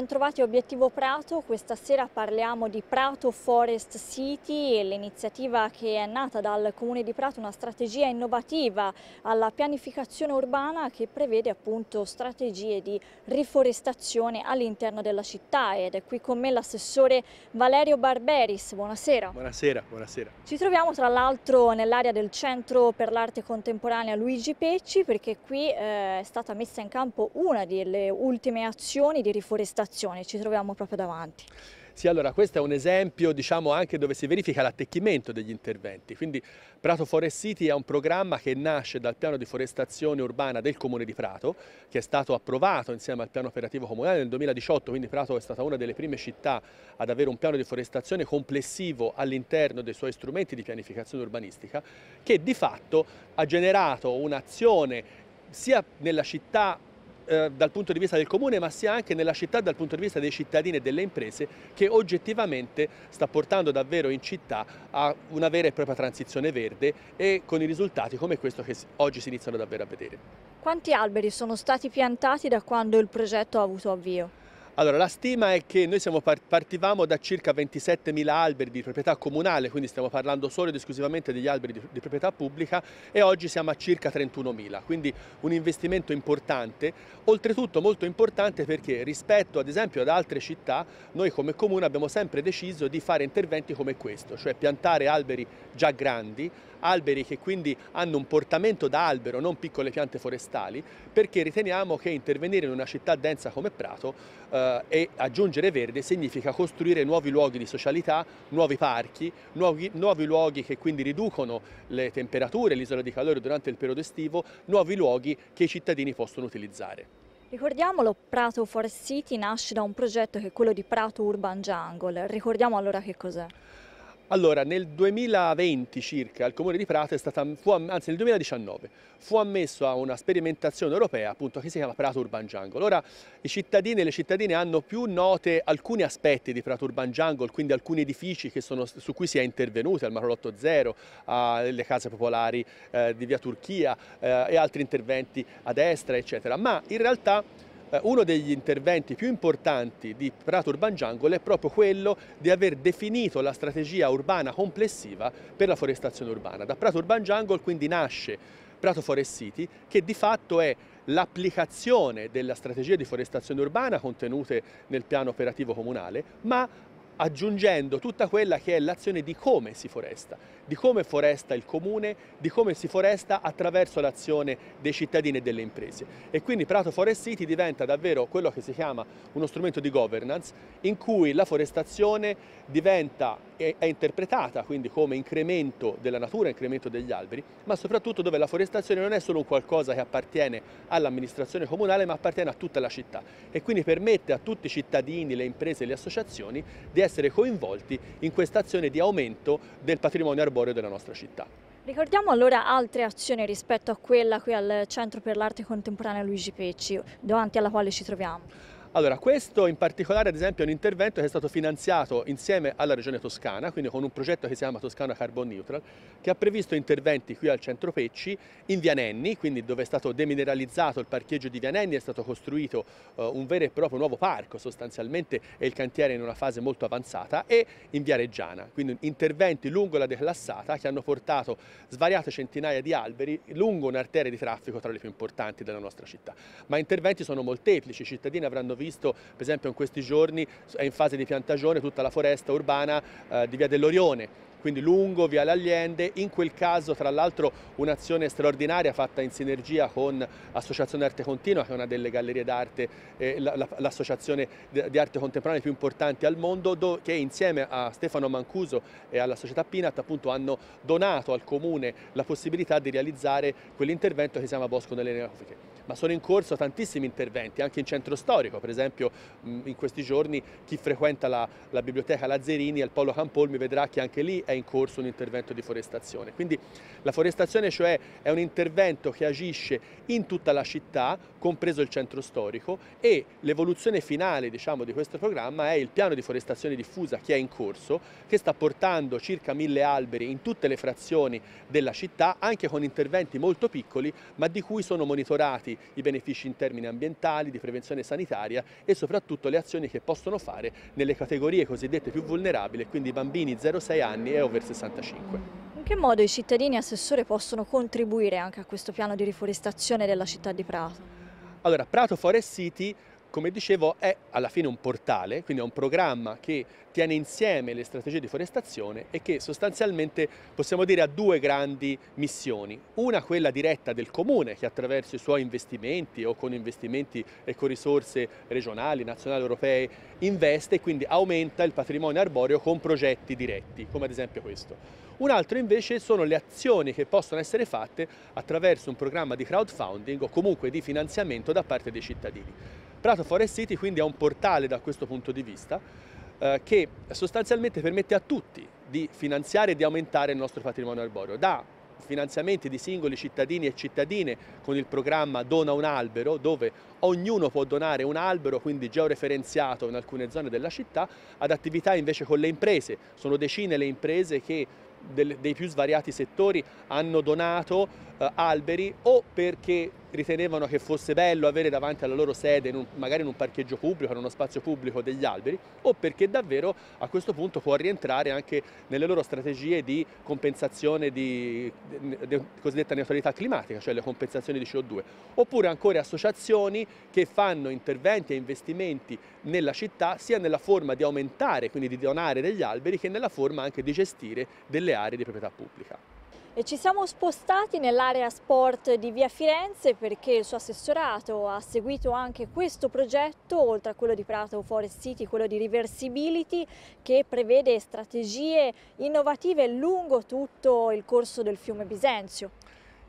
bentrovati a Obiettivo Prato, questa sera parliamo di Prato Forest City, e l'iniziativa che è nata dal Comune di Prato, una strategia innovativa alla pianificazione urbana che prevede appunto strategie di riforestazione all'interno della città ed è qui con me l'assessore Valerio Barberis, buonasera. Buonasera, buonasera. Ci troviamo tra l'altro nell'area del Centro per l'Arte Contemporanea Luigi Pecci perché qui eh, è stata messa in campo una delle ultime azioni di riforestazione situazione, ci troviamo proprio davanti. Sì, allora questo è un esempio diciamo, anche dove si verifica l'attecchimento degli interventi, quindi Prato Forest City è un programma che nasce dal piano di forestazione urbana del Comune di Prato, che è stato approvato insieme al piano operativo comunale nel 2018, quindi Prato è stata una delle prime città ad avere un piano di forestazione complessivo all'interno dei suoi strumenti di pianificazione urbanistica, che di fatto ha generato un'azione sia nella città eh, dal punto di vista del comune ma sia anche nella città dal punto di vista dei cittadini e delle imprese che oggettivamente sta portando davvero in città a una vera e propria transizione verde e con i risultati come questo che oggi si iniziano davvero a vedere. Quanti alberi sono stati piantati da quando il progetto ha avuto avvio? Allora, la stima è che noi partivamo da circa 27.000 alberi di proprietà comunale, quindi stiamo parlando solo ed esclusivamente degli alberi di, di proprietà pubblica e oggi siamo a circa 31.000, quindi un investimento importante, oltretutto molto importante perché rispetto ad esempio ad altre città, noi come comune abbiamo sempre deciso di fare interventi come questo, cioè piantare alberi già grandi, alberi che quindi hanno un portamento da albero, non piccole piante forestali, perché riteniamo che intervenire in una città densa come Prato eh, eh, e aggiungere verde significa costruire nuovi luoghi di socialità, nuovi parchi, nuovi, nuovi luoghi che quindi riducono le temperature, l'isola di calore durante il periodo estivo, nuovi luoghi che i cittadini possono utilizzare. Ricordiamolo, Prato Forest City nasce da un progetto che è quello di Prato Urban Jungle. Ricordiamo allora che cos'è. Allora, nel 2020 circa il Comune di Prato è stata, fu, anzi nel 2019, fu ammesso a una sperimentazione europea appunto che si chiama Prato Urban Jungle. Ora i cittadini e le cittadine hanno più note alcuni aspetti di Prato Urban Jungle, quindi alcuni edifici sono, su cui si è intervenuti, al Marolotto Zero, alle case popolari eh, di Via Turchia eh, e altri interventi a destra, eccetera. Ma in realtà eh, uno degli interventi più importanti di Prato Urban Jungle è proprio quello di aver definito la strategia urbana complessiva per la forestazione urbana. Da Prato Urban Jungle quindi nasce Prato Forest City che di fatto è l'applicazione della strategia di forestazione urbana contenute nel piano operativo comunale ma aggiungendo tutta quella che è l'azione di come si foresta, di come foresta il comune, di come si foresta attraverso l'azione dei cittadini e delle imprese. E quindi Prato Forest City diventa davvero quello che si chiama uno strumento di governance in cui la forestazione diventa, è, è interpretata quindi come incremento della natura, incremento degli alberi, ma soprattutto dove la forestazione non è solo un qualcosa che appartiene all'amministrazione comunale ma appartiene a tutta la città e quindi permette a tutti i cittadini, le imprese e le associazioni di essere essere coinvolti in questa azione di aumento del patrimonio arboreo della nostra città. Ricordiamo allora altre azioni rispetto a quella qui al Centro per l'Arte Contemporanea Luigi Pecci, davanti alla quale ci troviamo. Allora, questo in particolare ad esempio è un intervento che è stato finanziato insieme alla Regione Toscana, quindi con un progetto che si chiama Toscana Carbon Neutral, che ha previsto interventi qui al centro Pecci, in Vianenni, quindi dove è stato demineralizzato il parcheggio di Vianenni, è stato costruito uh, un vero e proprio nuovo parco sostanzialmente e il cantiere in una fase molto avanzata, e in Via Reggiana, quindi interventi lungo la declassata che hanno portato svariate centinaia di alberi lungo un'arteria di traffico tra le più importanti della nostra città. Ma interventi sono molteplici, i cittadini avranno visto per esempio in questi giorni è in fase di piantagione tutta la foresta urbana eh, di Via dell'Orione quindi lungo Viale Allende, in quel caso tra l'altro un'azione straordinaria fatta in sinergia con Associazione Arte Continua che è una delle gallerie d'arte, eh, l'associazione di arte contemporanea più importanti al mondo che insieme a Stefano Mancuso e alla società Pinat appunto hanno donato al comune la possibilità di realizzare quell'intervento che si chiama Bosco delle Neofiche. Ma sono in corso tantissimi interventi anche in centro storico, per esempio in questi giorni chi frequenta la, la biblioteca Lazzerini al Polo Campolmi vedrà che anche lì è in corso un intervento di forestazione. Quindi la forestazione cioè è un intervento che agisce in tutta la città, compreso il centro storico e l'evoluzione finale diciamo, di questo programma è il piano di forestazione diffusa che è in corso, che sta portando circa mille alberi in tutte le frazioni della città, anche con interventi molto piccoli, ma di cui sono monitorati i benefici in termini ambientali, di prevenzione sanitaria e soprattutto le azioni che possono fare nelle categorie cosiddette più vulnerabili, quindi bambini 0-6 anni e e over 65. In che modo i cittadini e assessore possono contribuire anche a questo piano di riforestazione della città di Prato? Allora, Prato Forest City come dicevo, è alla fine un portale, quindi è un programma che tiene insieme le strategie di forestazione e che sostanzialmente possiamo dire ha due grandi missioni. Una quella diretta del comune che attraverso i suoi investimenti o con investimenti e con risorse regionali, nazionali, europee investe e quindi aumenta il patrimonio arboreo con progetti diretti, come ad esempio questo. Un altro invece sono le azioni che possono essere fatte attraverso un programma di crowdfunding o comunque di finanziamento da parte dei cittadini. Prato Forest City quindi è un portale da questo punto di vista eh, che sostanzialmente permette a tutti di finanziare e di aumentare il nostro patrimonio arboreo, da finanziamenti di singoli cittadini e cittadine con il programma Dona un albero, dove ognuno può donare un albero, quindi georeferenziato in alcune zone della città, ad attività invece con le imprese. Sono decine le imprese che dei più svariati settori hanno donato eh, alberi o perché ritenevano che fosse bello avere davanti alla loro sede, in un, magari in un parcheggio pubblico, in uno spazio pubblico, degli alberi, o perché davvero a questo punto può rientrare anche nelle loro strategie di compensazione di, di, di cosiddetta neutralità climatica, cioè le compensazioni di CO2, oppure ancora associazioni che fanno interventi e investimenti nella città sia nella forma di aumentare, quindi di donare degli alberi, che nella forma anche di gestire delle aree di proprietà pubblica. E ci siamo spostati nell'area sport di Via Firenze perché il suo assessorato ha seguito anche questo progetto, oltre a quello di Prato Forest City, quello di Reversibility, che prevede strategie innovative lungo tutto il corso del fiume Bisenzio.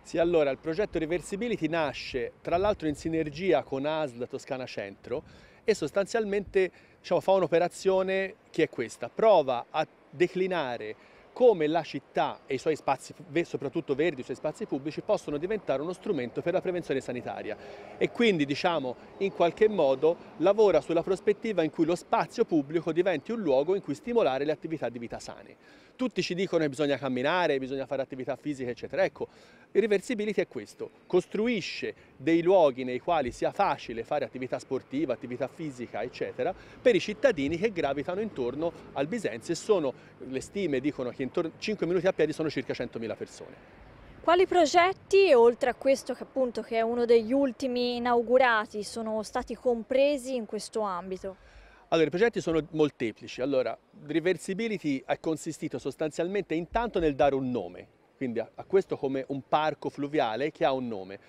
Sì, allora il progetto Reversibility nasce tra l'altro in sinergia con ASL Toscana Centro e sostanzialmente diciamo, fa un'operazione che è questa, prova a declinare come la città e i suoi spazi, soprattutto verdi, i suoi spazi pubblici, possono diventare uno strumento per la prevenzione sanitaria e quindi diciamo in qualche modo lavora sulla prospettiva in cui lo spazio pubblico diventi un luogo in cui stimolare le attività di vita sane. Tutti ci dicono che bisogna camminare, bisogna fare attività fisica eccetera, ecco, il reversibility è questo, costruisce dei luoghi nei quali sia facile fare attività sportiva, attività fisica, eccetera, per i cittadini che gravitano intorno al Bisenzio e sono, le stime dicono che intorno 5 minuti a piedi sono circa 100.000 persone. Quali progetti, oltre a questo che appunto che è uno degli ultimi inaugurati, sono stati compresi in questo ambito? Allora, i progetti sono molteplici. Allora, Reversibility è consistito sostanzialmente intanto nel dare un nome, quindi a, a questo come un parco fluviale che ha un nome.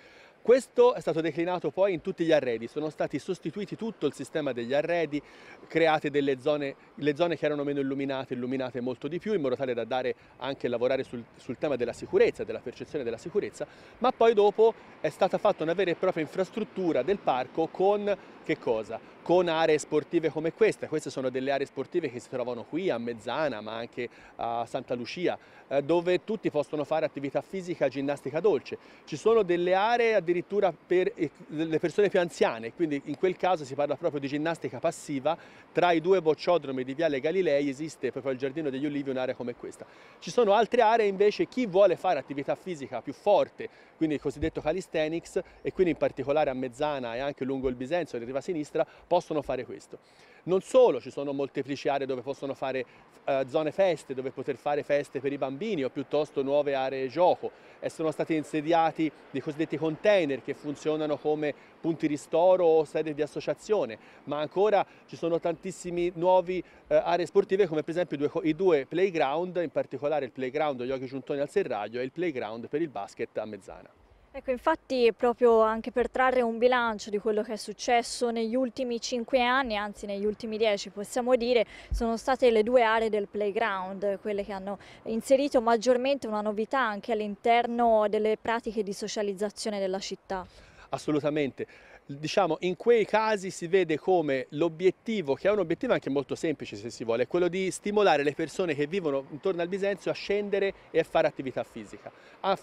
Questo è stato declinato poi in tutti gli arredi, sono stati sostituiti tutto il sistema degli arredi, create delle zone, le zone che erano meno illuminate, illuminate molto di più, in modo tale da dare anche lavorare sul, sul tema della sicurezza, della percezione della sicurezza, ma poi dopo è stata fatta una vera e propria infrastruttura del parco con che cosa? con aree sportive come questa. Queste sono delle aree sportive che si trovano qui a Mezzana ma anche a Santa Lucia eh, dove tutti possono fare attività fisica, ginnastica dolce. Ci sono delle aree addirittura per le persone più anziane quindi in quel caso si parla proprio di ginnastica passiva. Tra i due bocciodromi di Viale Galilei esiste proprio al Giardino degli Ulivi un'area come questa. Ci sono altre aree invece chi vuole fare attività fisica più forte quindi il cosiddetto calisthenics e quindi in particolare a Mezzana e anche lungo il Bisenzio, la riva sinistra possono fare questo. Non solo, ci sono molteplici aree dove possono fare eh, zone feste, dove poter fare feste per i bambini o piuttosto nuove aree gioco. E sono stati insediati dei cosiddetti container che funzionano come punti ristoro o sede di associazione, ma ancora ci sono tantissime nuove eh, aree sportive come per esempio i due, i due, playground, in particolare il playground Yogi Giuntoni al Serraglio e il playground per il basket a Mezzana. Ecco, infatti proprio anche per trarre un bilancio di quello che è successo negli ultimi cinque anni, anzi negli ultimi dieci possiamo dire, sono state le due aree del playground, quelle che hanno inserito maggiormente una novità anche all'interno delle pratiche di socializzazione della città. Assolutamente diciamo in quei casi si vede come l'obiettivo, che è un obiettivo anche molto semplice se si vuole, è quello di stimolare le persone che vivono intorno al Bisenzio a scendere e a fare attività fisica.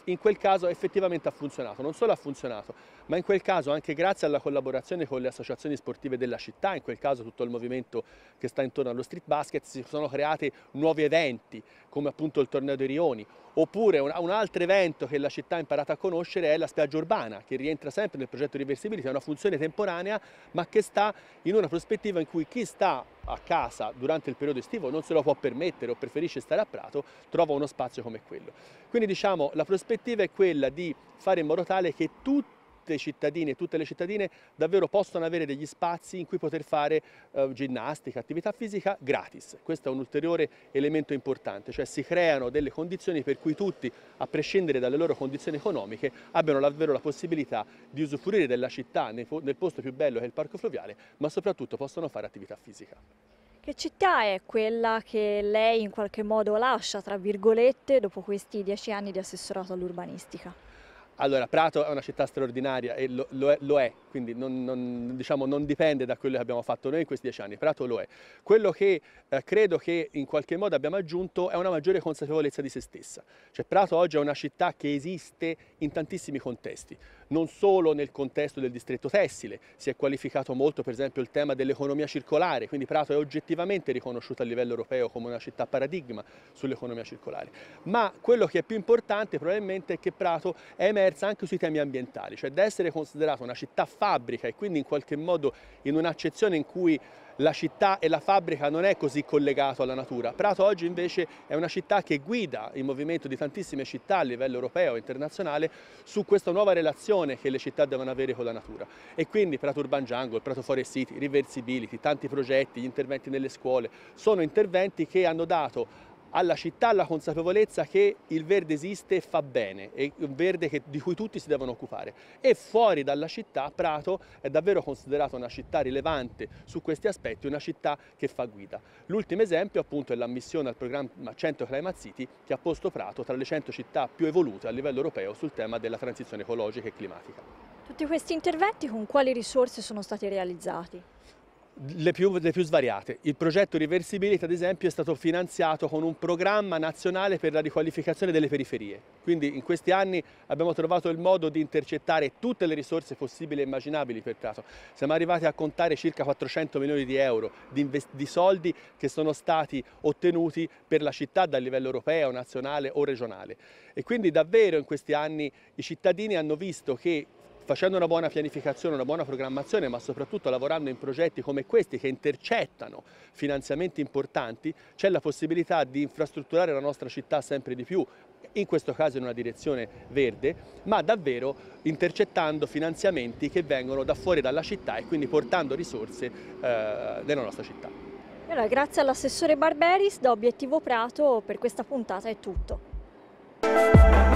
in quel caso effettivamente ha funzionato, non solo ha funzionato, ma in quel caso anche grazie alla collaborazione con le associazioni sportive della città, in quel caso tutto il movimento che sta intorno allo street basket, si sono creati nuovi eventi come appunto il torneo dei Rioni Oppure un, un, altro evento che la città ha imparato a conoscere è la spiaggia urbana, che rientra sempre nel progetto Reversibility, è cioè una funzione temporanea, ma che sta in una prospettiva in cui chi sta a casa durante il periodo estivo non se lo può permettere o preferisce stare a Prato, trova uno spazio come quello. Quindi diciamo la prospettiva è quella di fare in modo tale che tutti tutti i cittadini e tutte le cittadine davvero possano avere degli spazi in cui poter fare eh, ginnastica, attività fisica gratis. Questo è un ulteriore elemento importante, cioè si creano delle condizioni per cui tutti, a prescindere dalle loro condizioni economiche, abbiano davvero la possibilità di usufruire della città nel, nel posto più bello che è il parco fluviale, ma soprattutto possono fare attività fisica. Che città è quella che lei in qualche modo lascia, tra virgolette, dopo questi dieci anni di assessorato all'urbanistica? Allora, Prato è una città straordinaria e lo, lo, è, lo è, quindi non, non, diciamo, non, dipende da quello che abbiamo fatto noi in questi dieci anni, Prato lo è. Quello che eh, credo che in qualche modo abbiamo aggiunto è una maggiore consapevolezza di se stessa. Cioè Prato oggi è una città che esiste in tantissimi contesti non solo nel contesto del distretto tessile, si è qualificato molto per esempio il tema dell'economia circolare, quindi Prato è oggettivamente riconosciuto a livello europeo come una città paradigma sull'economia circolare, ma quello che è più importante probabilmente è che Prato è emersa anche sui temi ambientali, cioè da essere considerata una città fabbrica e quindi in qualche modo in un'accezione in cui la città e la fabbrica non è così collegato alla natura. Prato oggi invece è una città che guida il movimento di tantissime città a livello europeo e internazionale su questa nuova relazione che le città devono avere con la natura. E quindi Prato Urban Jungle, Prato Forest City, Reversibility, tanti progetti, gli interventi nelle scuole, sono interventi che hanno dato alla città la consapevolezza che il verde esiste e fa bene, è un verde che, di cui tutti si devono occupare. E fuori dalla città Prato è davvero considerata una città rilevante su questi aspetti, una città che fa guida. L'ultimo esempio appunto è l'ammissione al programma 100 Climate City che ha posto Prato tra le 100 città più evolute a livello europeo sul tema della transizione ecologica e climatica. Tutti questi interventi con quali risorse sono stati realizzati? le più, le più, svariate. Il progetto Riversibilità, ad esempio, è stato finanziato con un programma nazionale per la riqualificazione delle periferie. Quindi in questi anni abbiamo trovato il modo di intercettare tutte le risorse possibili e immaginabili per caso. Siamo arrivati a contare circa 400 milioni di euro di, di soldi che sono stati ottenuti per la città dal livello europeo, nazionale o regionale. E quindi davvero in questi anni i cittadini hanno visto che facendo una buona pianificazione, una buona programmazione, ma soprattutto lavorando in progetti come questi che intercettano finanziamenti importanti, c'è la possibilità di infrastrutturare la nostra città sempre di più, in questo caso in una direzione verde, ma davvero intercettando finanziamenti che vengono da fuori dalla città e quindi portando risorse eh, nella nostra città. Allora, grazie all'assessore Barberis da Obiettivo Prato per questa puntata è tutto.